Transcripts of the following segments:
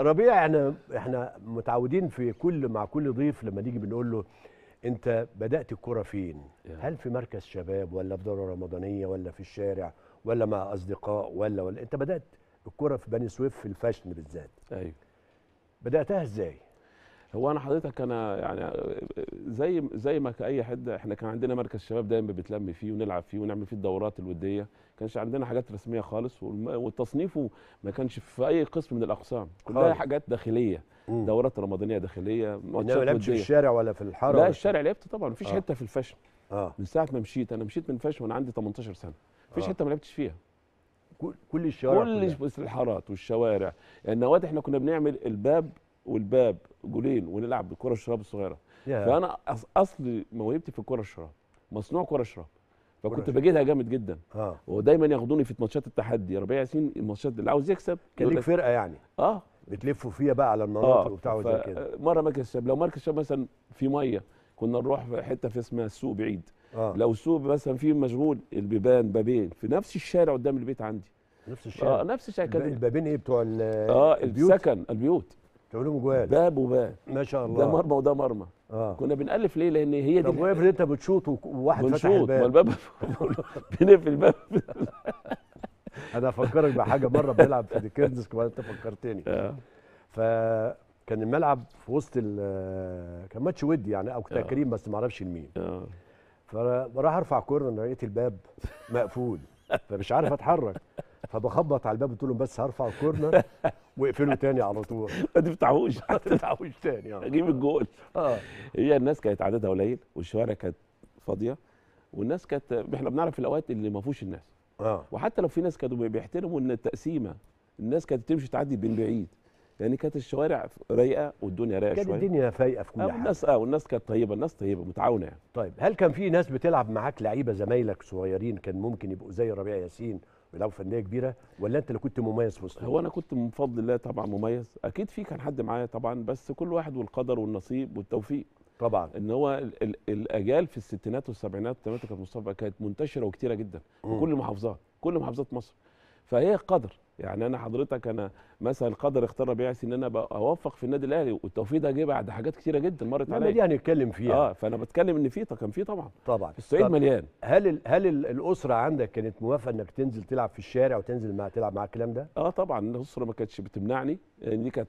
ربيع احنا احنا متعودين في كل مع كل ضيف لما نيجي بنقول له انت بدات الكوره فين؟ هل في مركز شباب ولا في دوره رمضانيه ولا في الشارع ولا مع اصدقاء ولا ولا انت بدات الكوره في بني سويف في الفاشن بالذات ايوه بداتها ازاي؟ هو انا حضرتك انا يعني زي زي ما كاي حد احنا كان عندنا مركز شباب دايما بتلم فيه ونلعب فيه ونعمل فيه الدورات الوديه كانش عندنا حاجات رسميه خالص وتصنيفه ما كانش في اي قسم من الاقسام كلها حاجات داخليه مم. دورات رمضانيه داخليه ما لعبتش في الشارع ولا في الحاره لا الشارع لعبت طبعا مفيش آه. حته في الفشن آه. من ساعه ما مشيت انا مشيت من فشن وانا عندي 18 سنه مفيش آه. حته ما لعبتش فيها كل الشوارع كل الحارات والشوارع النوادي احنا كنا بنعمل الباب والباب جولين ونلعب بالكره الشراب الصغيره yeah. فانا اصل موهبتي في الكره الشراب مصنوع كره الشراب فكنت بجيدها جامد جدا اه ودايما ياخدوني في ماتشات التحدي ربيع ياسين الماتشات اللي عاوز يكسب كان ليك فرقه يعني اه بتلفوا فيها بقى على المناطق آه. وبتاع وزي كده مره مركز الشباب لو مركز الشباب مثلا في ميه كنا نروح في حته في اسمها السوق بعيد آه. لو السوق مثلا فيه مشغول البيبان بابين في نفس الشارع قدام البيت عندي نفس آه، الشارع اه نفس الشارع كان البابين ايه بتوع آه، البيوت اه السكن البيوت علوم جوال باب وباب ما شاء الله ده مرمى وده مرمى آه. كنا بنالف ليه لان هي دي طب وافرض انت بتشوط وواحد فتح الباب الباب بنقفل الباب انا افكرك بحاجه مره بنلعب في ديكنز كمان انت فكرتني آه. فكان الملعب في وسط كان ماتش ودي يعني او آه. تكريم بس ما اعرفش لمين آه. فراح ارفع كوره لقيت الباب مقفول فمش عارف اتحرك فبخبط على الباب قلت لهم بس هرفع الكورنر واقفله تاني على طول ما تفتحوش ما تفتحوش تاني آه. اجيب الجول اه هي الناس كانت عددها قليل والشوارع كانت فاضيه والناس كانت احنا بنعرف الاوقات اللي ما فيهوش الناس اه وحتى لو في ناس كانوا بيحترموا ان التقسيمه الناس كانت تمشي تعدي من بعيد يعني كانت الشوارع رايقه والدنيا رايقه شويه كانت الدنيا فايقه في كل حاجه الناس اه والناس كانت طيبه الناس طيبه متعاونه يعني طيب هل كان في ناس بتلعب معاك لعيبه زمايلك صغيرين كان ممكن يبقوا زي ربيع ياسين بيلعبوا فنيه كبيره ولا انت اللي كنت مميز في وسطهم؟ هو انا كنت بفضل الله طبعا مميز اكيد في كان حد معايا طبعا بس كل واحد والقدر والنصيب والتوفيق طبعا ان هو الـ الـ الاجيال في الستينات والسبعينات والثمانينات كانت مصطفى كانت منتشره وكتيره جدا في كل المحافظات كل محافظات مصر فهي قدر يعني انا حضرتك انا مثلا قدر اختار ربيع ان انا اوفق في النادي الاهلي والتوفيق ده جه بعد حاجات كثيره جدا مرت عليا دي هنتكلم يعني فيها اه فانا بتكلم ان في كان في طبعا طبعا الصعيد مليان هل الـ هل الـ الاسره عندك كانت موافقه انك تنزل تلعب في الشارع وتنزل مع تلعب مع الكلام ده؟ اه طبعا الاسره ما كانتش بتمنعني ان دي كانت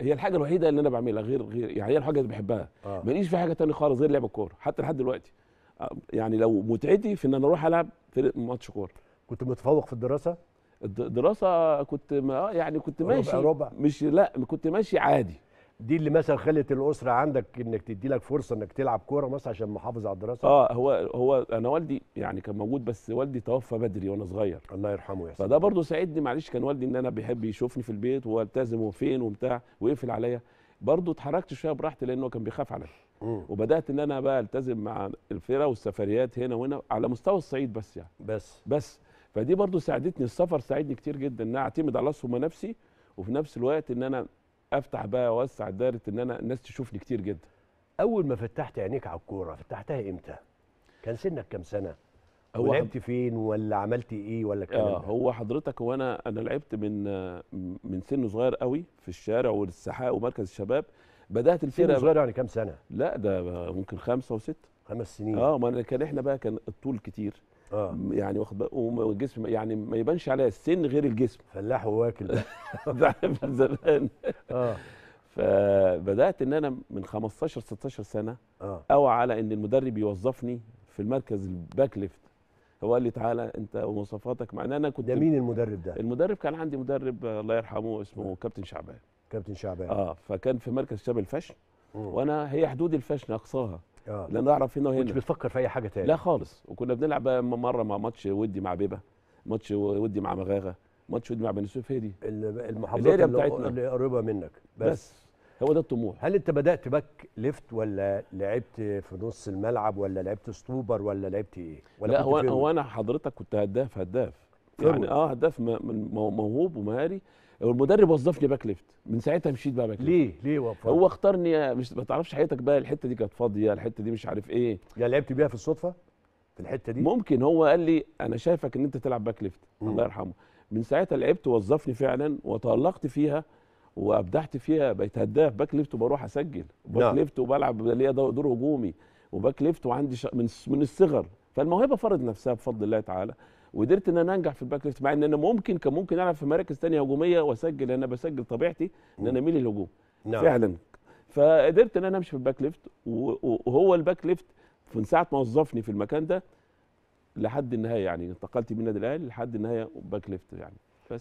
هي الحاجه الوحيده اللي انا بعملها غير غير يعني هي الحاجه اللي بحبها آه. ماليش في حاجه ثانيه خالص غير لعب الكوره حتى لحد دلوقتي آه، يعني لو متعتي في ان انا اروح العب في ماتش كوره كنت متفوق في الدراسه؟ الدراسه كنت ما آه، يعني كنت ماشي ربع ربع. مش لا كنت ماشي عادي دي اللي مثلا خلت الاسره عندك انك تدي لك فرصه انك تلعب كوره مثلا عشان محافظ على الدراسه اه هو هو انا والدي يعني كان موجود بس والدي توفى بدري وانا صغير الله يرحمه يا فده برضه ساعدني معلش كان والدي ان انا بيحب يشوفني في البيت والتزم وفين وبتاع ويقفل عليا برضه اتحركت شويه براحتي لانه كان بيخاف عليا وبدات ان انا بقى التزم مع الفرقه والسفريات هنا وهنا على مستوى الصعيد بس يعني بس بس فدي برضو ساعدتني السفر ساعدني كتير جدا ان انا اعتمد على ثم نفسي وفي نفس الوقت ان انا افتح بقى اوسع دايره ان انا الناس تشوفني كتير جدا اول ما فتحت عينيك على الكوره فتحتها امتى كان سنك كام سنه هو لعبت فين ولا عملت ايه ولا الكلام آه هو حضرتك هو انا انا لعبت من من سن صغير قوي في الشارع والسحاء ومركز الشباب بدات الفرقه صغير يعني كام سنه لا ده ممكن خمسه وسته خمس سنين اه ما كان احنا بقى كان الطول كتير اه يعني واخد والجسم يعني ما يبانش عليها السن غير الجسم فلاح وواكل ده من زمان اه فبدات ان انا من 15 16 سنه اه اوعى على ان المدرب يوظفني في المركز الباك ليفت هو قال لي تعالى انت ومواصفاتك مع ان انا كنت ده مين المدرب ده؟ المدرب كان عندي مدرب الله يرحمه اسمه آه. كابتن شعبان كابتن شعبان اه فكان في مركز شباب الفشل وانا هي حدود الفشل اقصاها اه اعرف هنا وهنا مش بتفكر في اي حاجه تاني لا خالص وكنا بنلعب مره مع ماتش ودي مع بيبه ماتش ودي مع مغاغه ماتش ودي مع بني سويف هي دي المحافظات اللي, اللي قريبه منك بس, بس هو ده الطموح هل انت بدات باك ليفت ولا لعبت في نص الملعب ولا لعبت ستوبر ولا لعبت ايه ولا لا هو, هو انا حضرتك كنت هداف هداف يعني اه هداف موهوب ومهاري والمدرب وظفني باك ليفت من ساعتها مشيت بقى باك ليفت ليه ليه وفر. هو اختارني مش ما تعرفش حياتك بقى الحته دي كانت فاضيه الحته دي مش عارف ايه يعني لعبت بيها في الصدفه في الحته دي ممكن هو قال لي انا شايفك ان انت تلعب باك ليفت الله يرحمه من ساعتها لعبت وظفني فعلا وتالقت فيها وابدعت فيها بقيت هداف باك ليفت وبروح اسجل باك نعم. ليفت وبلعب ليا دور هجومي وباك ليفت وعندي من من الصغر فالموهبه فرض نفسها بفضل الله تعالى وقدرت ان انا انجح في الباك ليفت مع ان انا ممكن كان ممكن العب في مراكز ثانيه هجوميه واسجل انا بسجل طبيعتي ان انا ميل الهجوم نعم. فعلا فقدرت ان انا امشي في الباك ليفت وهو الباك ليفت من ساعه ما وظفني في المكان ده لحد النهايه يعني انتقلت من النادي الاهلي لحد النهايه باك ليفت يعني